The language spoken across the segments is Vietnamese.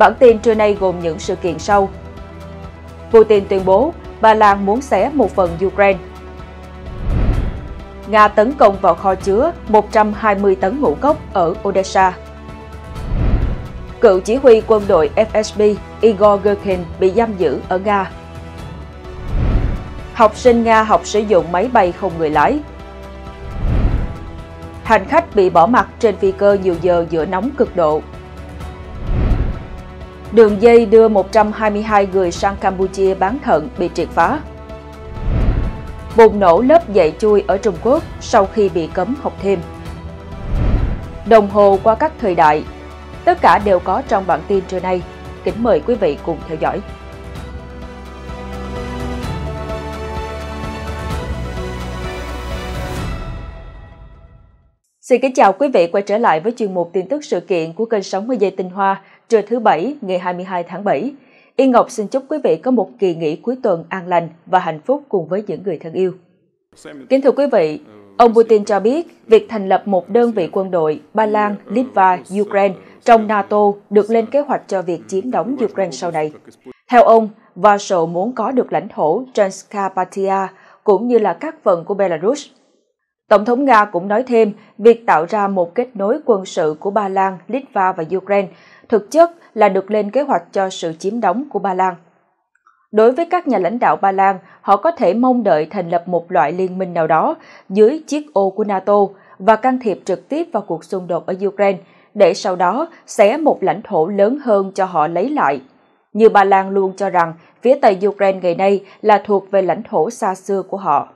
Bản tin trưa nay gồm những sự kiện sau. Putin tuyên bố Ba Lan muốn xé một phần Ukraine. Nga tấn công vào kho chứa 120 tấn ngũ cốc ở Odessa. Cựu chỉ huy quân đội FSB Igor Gherkin bị giam giữ ở Nga. Học sinh Nga học sử dụng máy bay không người lái. Hành khách bị bỏ mặt trên phi cơ nhiều giờ giữa nóng cực độ Đường dây đưa 122 người sang Campuchia bán thận bị triệt phá. Bùng nổ lớp dạy chui ở Trung Quốc sau khi bị cấm học thêm. Đồng hồ qua các thời đại, tất cả đều có trong bản tin trưa nay. Kính mời quý vị cùng theo dõi. Xin kính chào quý vị quay trở lại với chuyên mục tin tức sự kiện của kênh 60 giây tinh hoa, trưa thứ Bảy, ngày 22 tháng 7. Yên Ngọc xin chúc quý vị có một kỳ nghỉ cuối tuần an lành và hạnh phúc cùng với những người thân yêu. Kính thưa quý vị, ông Putin cho biết việc thành lập một đơn vị quân đội Ba Lan, Litva, Ukraine trong NATO được lên kế hoạch cho việc chiếm đóng Ukraine sau này. Theo ông, Warsaw muốn có được lãnh thổ Transcarpathia cũng như là các phần của Belarus – Tổng thống Nga cũng nói thêm, việc tạo ra một kết nối quân sự của Ba Lan, Litva và Ukraine thực chất là được lên kế hoạch cho sự chiếm đóng của Ba Lan. Đối với các nhà lãnh đạo Ba Lan, họ có thể mong đợi thành lập một loại liên minh nào đó dưới chiếc ô của NATO và can thiệp trực tiếp vào cuộc xung đột ở Ukraine, để sau đó xé một lãnh thổ lớn hơn cho họ lấy lại. Như Ba Lan luôn cho rằng phía Tây Ukraine ngày nay là thuộc về lãnh thổ xa xưa của họ.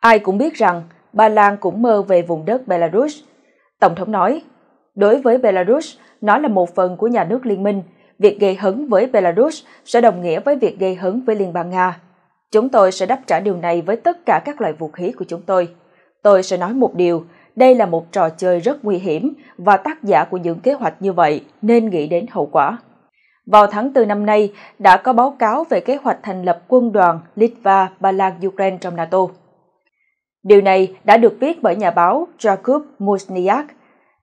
Ai cũng biết rằng Ba Lan cũng mơ về vùng đất Belarus. Tổng thống nói, đối với Belarus, nó là một phần của nhà nước liên minh. Việc gây hấn với Belarus sẽ đồng nghĩa với việc gây hấn với Liên bang Nga. Chúng tôi sẽ đáp trả điều này với tất cả các loại vũ khí của chúng tôi. Tôi sẽ nói một điều, đây là một trò chơi rất nguy hiểm và tác giả của những kế hoạch như vậy nên nghĩ đến hậu quả. Vào tháng 4 năm nay, đã có báo cáo về kế hoạch thành lập quân đoàn Litva, Ba Lan, Ukraine trong NATO. Điều này đã được viết bởi nhà báo Jakub Musniak.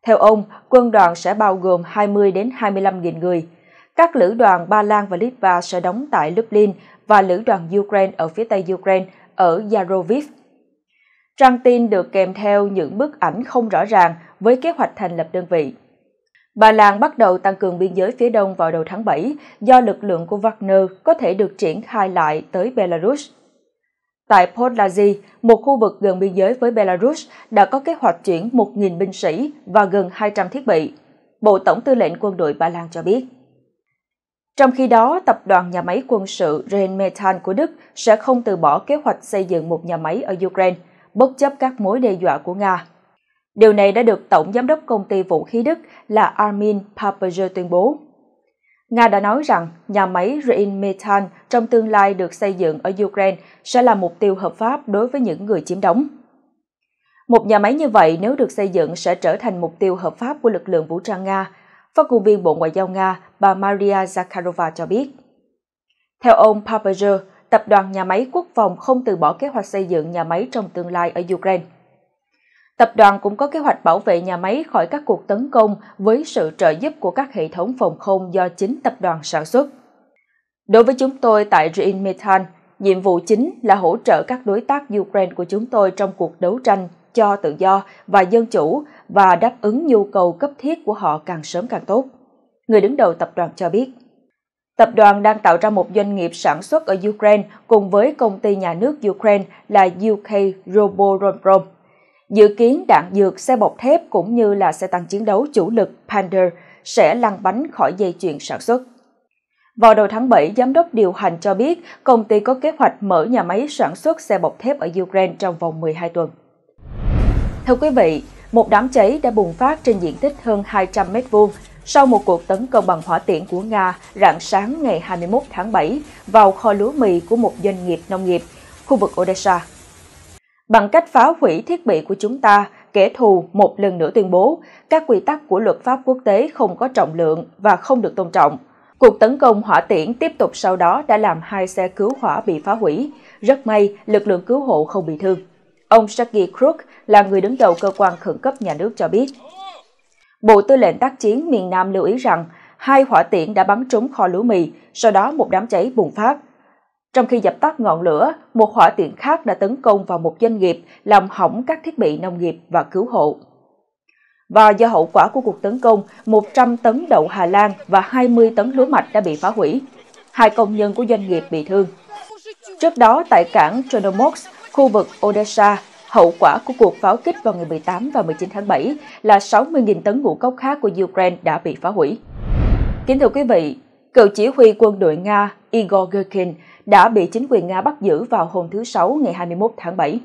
Theo ông, quân đoàn sẽ bao gồm 20 đến 25.000 người. Các lữ đoàn Ba Lan và Litva sẽ đóng tại Lublin và lữ đoàn Ukraine ở phía tây Ukraine ở Yaroviv. Trang tin được kèm theo những bức ảnh không rõ ràng với kế hoạch thành lập đơn vị. Ba Lan bắt đầu tăng cường biên giới phía đông vào đầu tháng 7 do lực lượng của Wagner có thể được triển khai lại tới Belarus. Tại Podlazi, một khu vực gần biên giới với Belarus đã có kế hoạch chuyển 1.000 binh sĩ và gần 200 thiết bị, Bộ Tổng tư lệnh quân đội Ba Lan cho biết. Trong khi đó, tập đoàn nhà máy quân sự Rheinmetall của Đức sẽ không từ bỏ kế hoạch xây dựng một nhà máy ở Ukraine, bất chấp các mối đe dọa của Nga. Điều này đã được Tổng Giám đốc Công ty Vũ khí Đức là Armin Papperger tuyên bố. Nga đã nói rằng nhà máy Rheinmetall trong tương lai được xây dựng ở Ukraine sẽ là mục tiêu hợp pháp đối với những người chiếm đóng. Một nhà máy như vậy nếu được xây dựng sẽ trở thành mục tiêu hợp pháp của lực lượng vũ trang Nga, phát ngôn viên Bộ Ngoại giao Nga bà Maria Zakharova cho biết. Theo ông Papager, tập đoàn nhà máy quốc phòng không từ bỏ kế hoạch xây dựng nhà máy trong tương lai ở Ukraine. Tập đoàn cũng có kế hoạch bảo vệ nhà máy khỏi các cuộc tấn công với sự trợ giúp của các hệ thống phòng không do chính tập đoàn sản xuất. Đối với chúng tôi tại Rheinmetall, nhiệm vụ chính là hỗ trợ các đối tác Ukraine của chúng tôi trong cuộc đấu tranh cho tự do và dân chủ và đáp ứng nhu cầu cấp thiết của họ càng sớm càng tốt. Người đứng đầu tập đoàn cho biết. Tập đoàn đang tạo ra một doanh nghiệp sản xuất ở Ukraine cùng với công ty nhà nước Ukraine là UK Roboronprom. Dự kiến đạn dược, xe bọc thép cũng như là xe tăng chiến đấu chủ lực Panther sẽ lăn bánh khỏi dây chuyền sản xuất. Vào đầu tháng 7, giám đốc điều hành cho biết công ty có kế hoạch mở nhà máy sản xuất xe bọc thép ở Ukraine trong vòng 12 tuần. Thưa quý vị, một đám cháy đã bùng phát trên diện tích hơn 200 m2 sau một cuộc tấn công bằng hỏa tiễn của Nga rạng sáng ngày 21 tháng 7 vào kho lúa mì của một doanh nghiệp nông nghiệp, khu vực Odessa, Bằng cách phá hủy thiết bị của chúng ta, kẻ thù một lần nữa tuyên bố các quy tắc của luật pháp quốc tế không có trọng lượng và không được tôn trọng. Cuộc tấn công hỏa tiễn tiếp tục sau đó đã làm hai xe cứu hỏa bị phá hủy. Rất may, lực lượng cứu hộ không bị thương. Ông Sergei Crook là người đứng đầu cơ quan khẩn cấp nhà nước cho biết. Bộ Tư lệnh tác chiến miền Nam lưu ý rằng hai hỏa tiễn đã bắn trúng kho lúa mì, sau đó một đám cháy bùng phát. Trong khi dập tắt ngọn lửa, một hỏa tiện khác đã tấn công vào một doanh nghiệp làm hỏng các thiết bị nông nghiệp và cứu hộ. Và do hậu quả của cuộc tấn công, 100 tấn đậu Hà Lan và 20 tấn lúa mạch đã bị phá hủy. Hai công nhân của doanh nghiệp bị thương. Trước đó, tại cảng Chernomorsk, khu vực Odessa, hậu quả của cuộc pháo kích vào ngày 18 và 19 tháng 7 là 60.000 tấn ngũ cốc khác của Ukraine đã bị phá hủy. Kính thưa quý vị, cựu chỉ huy quân đội Nga Igor Gherkin đã bị chính quyền Nga bắt giữ vào hôm thứ Sáu ngày 21 tháng 7.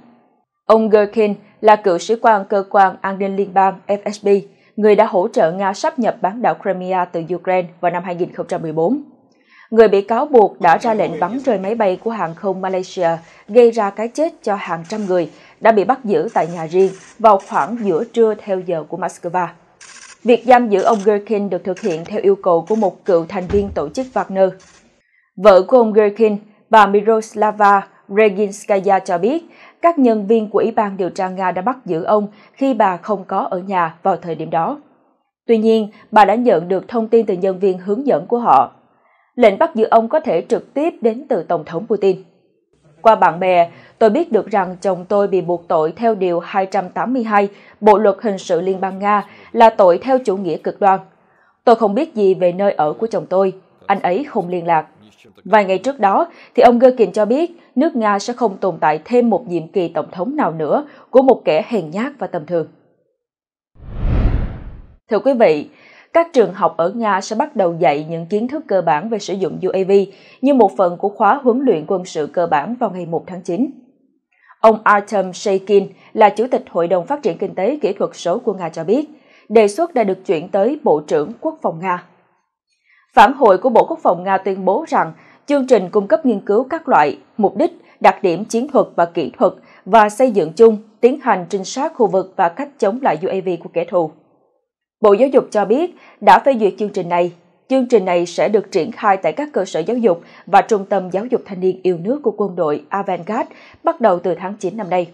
Ông Gherkin là cựu sĩ quan cơ quan an ninh liên bang FSB, người đã hỗ trợ Nga sắp nhập bán đảo Crimea từ Ukraine vào năm 2014. Người bị cáo buộc đã ra lệnh bắn rơi máy bay của hàng không Malaysia gây ra cái chết cho hàng trăm người đã bị bắt giữ tại nhà riêng vào khoảng giữa trưa theo giờ của Moscow. Việc giam giữ ông Gerkin được thực hiện theo yêu cầu của một cựu thành viên tổ chức Wagner. Vợ của ông Gerkin, bà Miroslava Reginskaya cho biết, các nhân viên của Ủy ban điều tra Nga đã bắt giữ ông khi bà không có ở nhà vào thời điểm đó. Tuy nhiên, bà đã nhận được thông tin từ nhân viên hướng dẫn của họ. Lệnh bắt giữ ông có thể trực tiếp đến từ Tổng thống Putin. Qua bạn bè, Tôi biết được rằng chồng tôi bị buộc tội theo Điều 282 Bộ Luật Hình sự Liên bang Nga là tội theo chủ nghĩa cực đoan. Tôi không biết gì về nơi ở của chồng tôi. Anh ấy không liên lạc. Vài ngày trước đó, thì ông Gerkin cho biết nước Nga sẽ không tồn tại thêm một nhiệm kỳ tổng thống nào nữa của một kẻ hèn nhát và tầm thường. Thưa quý vị, các trường học ở Nga sẽ bắt đầu dạy những kiến thức cơ bản về sử dụng UAV như một phần của khóa huấn luyện quân sự cơ bản vào ngày 1 tháng 9. Ông Artem Shaykin là Chủ tịch Hội đồng Phát triển Kinh tế Kỹ thuật số của Nga cho biết, đề xuất đã được chuyển tới Bộ trưởng Quốc phòng Nga. Phản hồi của Bộ Quốc phòng Nga tuyên bố rằng chương trình cung cấp nghiên cứu các loại, mục đích, đặc điểm chiến thuật và kỹ thuật và xây dựng chung, tiến hành trinh sát khu vực và cách chống lại UAV của kẻ thù. Bộ Giáo dục cho biết đã phê duyệt chương trình này chương trình này sẽ được triển khai tại các cơ sở giáo dục và trung tâm giáo dục thanh niên yêu nước của quân đội Avangard bắt đầu từ tháng 9 năm nay.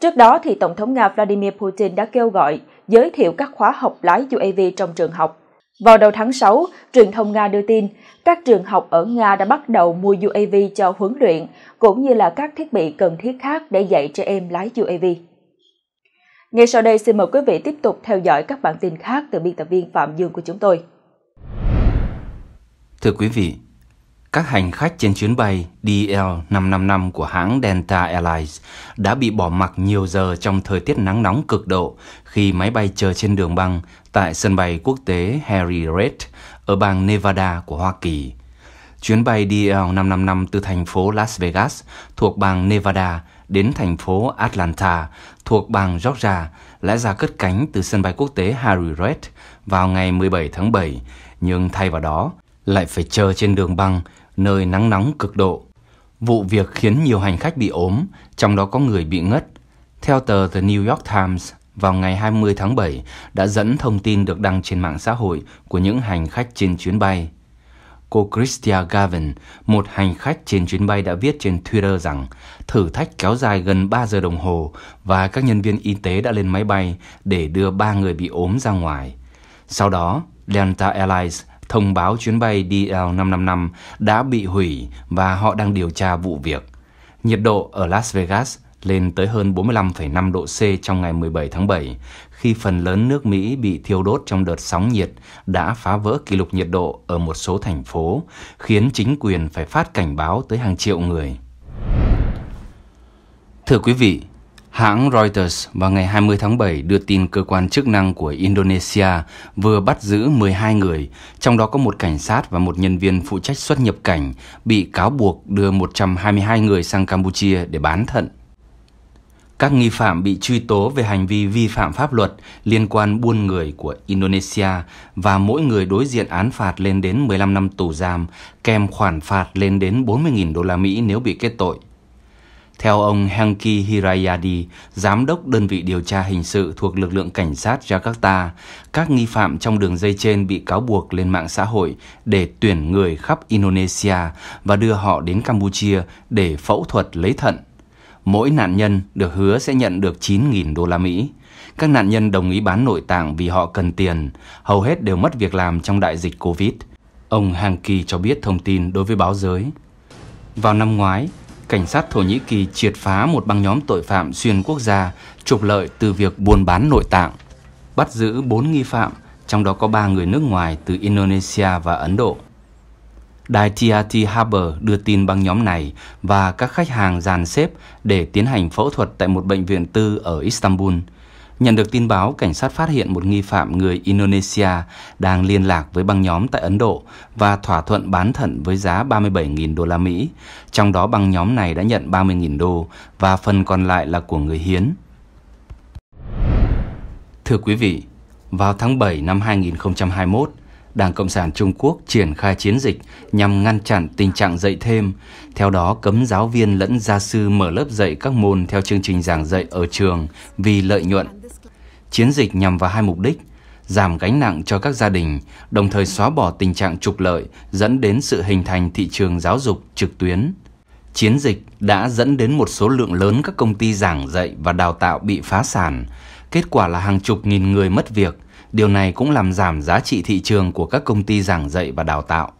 Trước đó, thì Tổng thống Nga Vladimir Putin đã kêu gọi giới thiệu các khóa học lái UAV trong trường học. Vào đầu tháng 6, truyền thông Nga đưa tin các trường học ở Nga đã bắt đầu mua UAV cho huấn luyện, cũng như là các thiết bị cần thiết khác để dạy trẻ em lái UAV. Ngay sau đây xin mời quý vị tiếp tục theo dõi các bản tin khác từ biên tập viên Phạm Dương của chúng tôi. Thưa quý vị, các hành khách trên chuyến bay DL555 của hãng Delta Airlines đã bị bỏ mặc nhiều giờ trong thời tiết nắng nóng cực độ khi máy bay chờ trên đường băng tại sân bay quốc tế Harry Reid ở bang Nevada của Hoa Kỳ. Chuyến bay DL555 từ thành phố Las Vegas thuộc bang Nevada đến thành phố Atlanta thuộc bang Georgia lẽ ra cất cánh từ sân bay quốc tế Harry Reid vào ngày 17 tháng 7, nhưng thay vào đó, lại phải chờ trên đường băng nơi nắng nóng cực độ. Vụ việc khiến nhiều hành khách bị ốm, trong đó có người bị ngất. Theo tờ The New York Times, vào ngày 20 tháng 7 đã dẫn thông tin được đăng trên mạng xã hội của những hành khách trên chuyến bay. Cô Christia Gavin, một hành khách trên chuyến bay đã viết trên Twitter rằng thử thách kéo dài gần 3 giờ đồng hồ và các nhân viên y tế đã lên máy bay để đưa ba người bị ốm ra ngoài. Sau đó, Delta Airlines thông báo chuyến bay DL555 đã bị hủy và họ đang điều tra vụ việc. Nhiệt độ ở Las Vegas lên tới hơn 45,5 độ C trong ngày 17 tháng 7, khi phần lớn nước Mỹ bị thiêu đốt trong đợt sóng nhiệt đã phá vỡ kỷ lục nhiệt độ ở một số thành phố, khiến chính quyền phải phát cảnh báo tới hàng triệu người. Thưa quý vị, Hãng Reuters vào ngày 20 tháng 7 đưa tin cơ quan chức năng của Indonesia vừa bắt giữ 12 người, trong đó có một cảnh sát và một nhân viên phụ trách xuất nhập cảnh bị cáo buộc đưa 122 người sang Campuchia để bán thận. Các nghi phạm bị truy tố về hành vi vi phạm pháp luật liên quan buôn người của Indonesia và mỗi người đối diện án phạt lên đến 15 năm tù giam, kèm khoản phạt lên đến 40.000 đô la Mỹ nếu bị kết tội. Theo ông Henki Hirayadi, giám đốc đơn vị điều tra hình sự thuộc lực lượng cảnh sát Jakarta, các nghi phạm trong đường dây trên bị cáo buộc lên mạng xã hội để tuyển người khắp Indonesia và đưa họ đến Campuchia để phẫu thuật lấy thận. Mỗi nạn nhân được hứa sẽ nhận được 9.000 đô la Mỹ. Các nạn nhân đồng ý bán nội tạng vì họ cần tiền, hầu hết đều mất việc làm trong đại dịch Covid. Ông Hanki cho biết thông tin đối với báo giới. Vào năm ngoái, cảnh sát Thổ Nhĩ Kỳ triệt phá một băng nhóm tội phạm xuyên quốc gia trục lợi từ việc buôn bán nội tạng. Bắt giữ 4 nghi phạm, trong đó có 3 người nước ngoài từ Indonesia và Ấn Độ. Đài TRT Harbour đưa tin băng nhóm này và các khách hàng dàn xếp để tiến hành phẫu thuật tại một bệnh viện tư ở Istanbul – Nhận được tin báo, cảnh sát phát hiện một nghi phạm người Indonesia đang liên lạc với băng nhóm tại Ấn Độ và thỏa thuận bán thận với giá 37.000 đô la Mỹ. Trong đó băng nhóm này đã nhận 30.000 đô và phần còn lại là của người hiến. Thưa quý vị, vào tháng 7 năm 2021, Đảng Cộng sản Trung Quốc triển khai chiến dịch nhằm ngăn chặn tình trạng dạy thêm, theo đó cấm giáo viên lẫn gia sư mở lớp dạy các môn theo chương trình giảng dạy ở trường vì lợi nhuận Chiến dịch nhằm vào hai mục đích, giảm gánh nặng cho các gia đình, đồng thời xóa bỏ tình trạng trục lợi dẫn đến sự hình thành thị trường giáo dục trực tuyến. Chiến dịch đã dẫn đến một số lượng lớn các công ty giảng dạy và đào tạo bị phá sản. Kết quả là hàng chục nghìn người mất việc. Điều này cũng làm giảm giá trị thị trường của các công ty giảng dạy và đào tạo.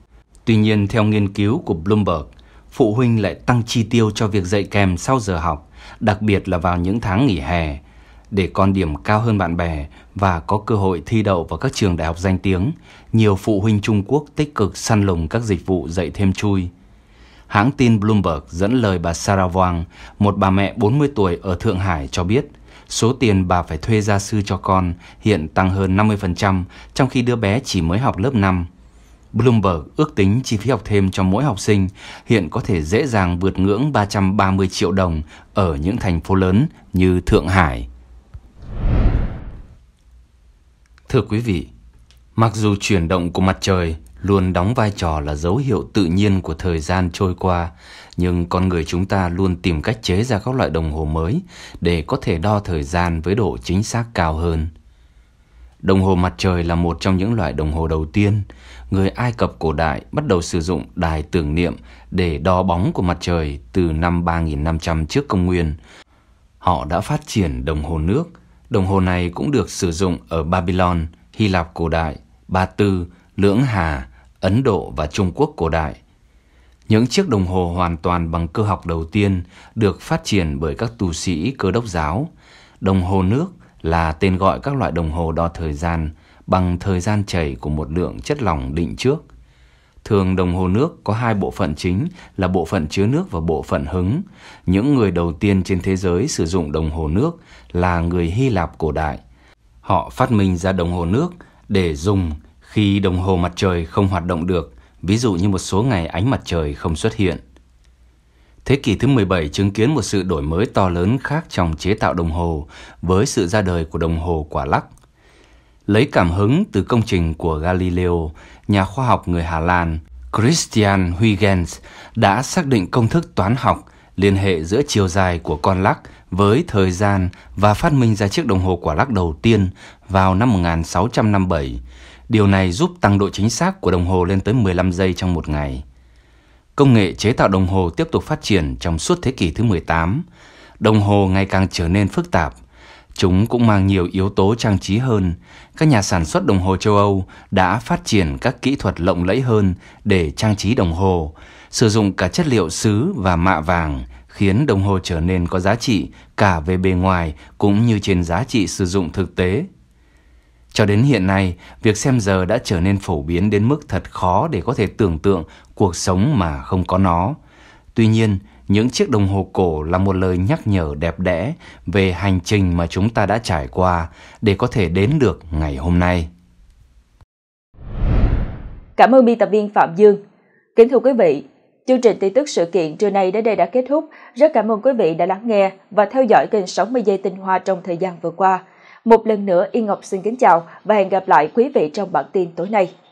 Tuy nhiên, theo nghiên cứu của Bloomberg, phụ huynh lại tăng chi tiêu cho việc dạy kèm sau giờ học, đặc biệt là vào những tháng nghỉ hè, để con điểm cao hơn bạn bè và có cơ hội thi đậu vào các trường đại học danh tiếng, nhiều phụ huynh Trung Quốc tích cực săn lùng các dịch vụ dạy thêm chui. Hãng tin Bloomberg dẫn lời bà Sarah Wang, một bà mẹ 40 tuổi ở Thượng Hải cho biết, số tiền bà phải thuê gia sư cho con hiện tăng hơn 50%, trong khi đứa bé chỉ mới học lớp 5. Bloomberg ước tính chi phí học thêm cho mỗi học sinh hiện có thể dễ dàng vượt ngưỡng 330 triệu đồng ở những thành phố lớn như Thượng Hải. Thưa quý vị, mặc dù chuyển động của mặt trời luôn đóng vai trò là dấu hiệu tự nhiên của thời gian trôi qua, nhưng con người chúng ta luôn tìm cách chế ra các loại đồng hồ mới để có thể đo thời gian với độ chính xác cao hơn. Đồng hồ mặt trời là một trong những loại đồng hồ đầu tiên người Ai Cập cổ đại bắt đầu sử dụng đài tưởng niệm để đo bóng của mặt trời từ năm 3500 trước công nguyên. Họ đã phát triển đồng hồ nước – Đồng hồ này cũng được sử dụng ở Babylon, Hy Lạp cổ đại, Ba Tư, Lưỡng Hà, Ấn Độ và Trung Quốc cổ đại. Những chiếc đồng hồ hoàn toàn bằng cơ học đầu tiên được phát triển bởi các tu sĩ cơ đốc giáo. Đồng hồ nước là tên gọi các loại đồng hồ đo thời gian bằng thời gian chảy của một lượng chất lỏng định trước – Thường đồng hồ nước có hai bộ phận chính là bộ phận chứa nước và bộ phận hứng. Những người đầu tiên trên thế giới sử dụng đồng hồ nước là người Hy Lạp cổ đại. Họ phát minh ra đồng hồ nước để dùng khi đồng hồ mặt trời không hoạt động được, ví dụ như một số ngày ánh mặt trời không xuất hiện. Thế kỷ thứ 17 chứng kiến một sự đổi mới to lớn khác trong chế tạo đồng hồ với sự ra đời của đồng hồ quả lắc lấy cảm hứng từ công trình của Galileo, nhà khoa học người Hà Lan Christian Huygens đã xác định công thức toán học liên hệ giữa chiều dài của con lắc với thời gian và phát minh ra chiếc đồng hồ quả lắc đầu tiên vào năm 1657. Điều này giúp tăng độ chính xác của đồng hồ lên tới 15 giây trong một ngày. Công nghệ chế tạo đồng hồ tiếp tục phát triển trong suốt thế kỷ thứ 18. Đồng hồ ngày càng trở nên phức tạp Chúng cũng mang nhiều yếu tố trang trí hơn. Các nhà sản xuất đồng hồ châu Âu đã phát triển các kỹ thuật lộng lẫy hơn để trang trí đồng hồ, sử dụng cả chất liệu sứ và mạ vàng khiến đồng hồ trở nên có giá trị cả về bề ngoài cũng như trên giá trị sử dụng thực tế. Cho đến hiện nay, việc xem giờ đã trở nên phổ biến đến mức thật khó để có thể tưởng tượng cuộc sống mà không có nó. Tuy nhiên, những chiếc đồng hồ cổ là một lời nhắc nhở đẹp đẽ về hành trình mà chúng ta đã trải qua để có thể đến được ngày hôm nay. Cảm ơn biên tập viên Phạm Dương. Kính thưa quý vị, chương trình tin tức sự kiện trưa nay đến đây đã kết thúc. Rất cảm ơn quý vị đã lắng nghe và theo dõi kênh 60 giây tinh hoa trong thời gian vừa qua. Một lần nữa, Yên Ngọc xin kính chào và hẹn gặp lại quý vị trong bản tin tối nay.